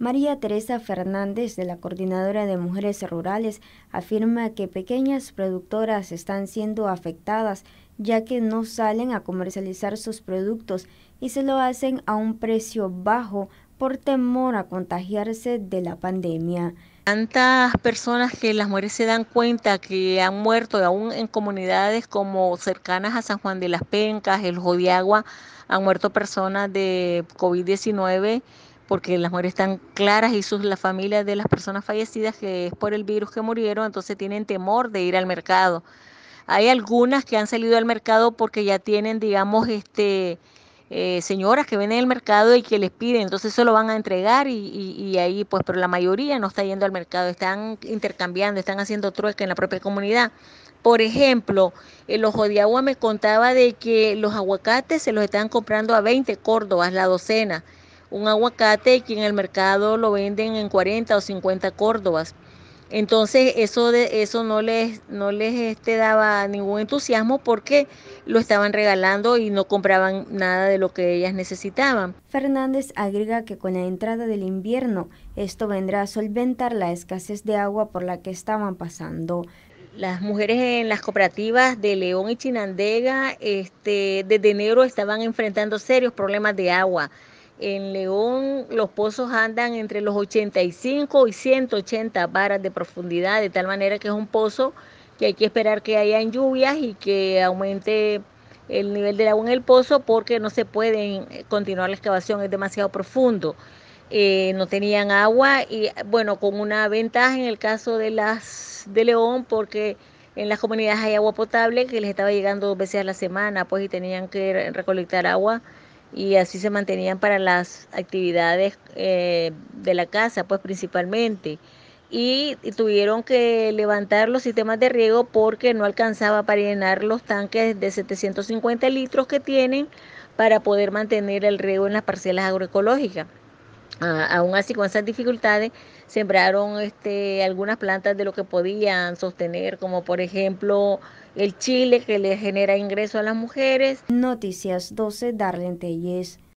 María Teresa Fernández, de la Coordinadora de Mujeres Rurales, afirma que pequeñas productoras están siendo afectadas ya que no salen a comercializar sus productos y se lo hacen a un precio bajo por temor a contagiarse de la pandemia. Tantas personas que las mujeres se dan cuenta que han muerto, aún en comunidades como cercanas a San Juan de las Pencas, el Jodiagua, han muerto personas de COVID-19 porque las mujeres están claras y sus, las familias de las personas fallecidas que es por el virus que murieron, entonces tienen temor de ir al mercado. Hay algunas que han salido al mercado porque ya tienen, digamos, este, eh, señoras que vienen al mercado y que les piden, entonces se lo van a entregar y, ahí, pues, pero la mayoría no está yendo al mercado, están intercambiando, están haciendo trueque en la propia comunidad. Por ejemplo, el ojo de agua me contaba de que los aguacates se los están comprando a 20 córdobas la docena un aguacate que en el mercado lo venden en 40 o 50 córdobas. Entonces eso, de, eso no les, no les este, daba ningún entusiasmo porque lo estaban regalando y no compraban nada de lo que ellas necesitaban. Fernández agrega que con la entrada del invierno esto vendrá a solventar la escasez de agua por la que estaban pasando. Las mujeres en las cooperativas de León y Chinandega este, desde enero estaban enfrentando serios problemas de agua. En León los pozos andan entre los 85 y 180 varas de profundidad, de tal manera que es un pozo que hay que esperar que haya lluvias y que aumente el nivel del agua en el pozo porque no se pueden eh, continuar la excavación, es demasiado profundo. Eh, no tenían agua y bueno, con una ventaja en el caso de las de León porque en las comunidades hay agua potable que les estaba llegando dos veces a la semana, pues y tenían que recolectar agua y así se mantenían para las actividades eh, de la casa, pues principalmente. Y, y tuvieron que levantar los sistemas de riego porque no alcanzaba para llenar los tanques de 750 litros que tienen para poder mantener el riego en las parcelas agroecológicas aún así, con esas dificultades, sembraron este, algunas plantas de lo que podían sostener, como por ejemplo el chile que le genera ingreso a las mujeres. Noticias 12, Darlene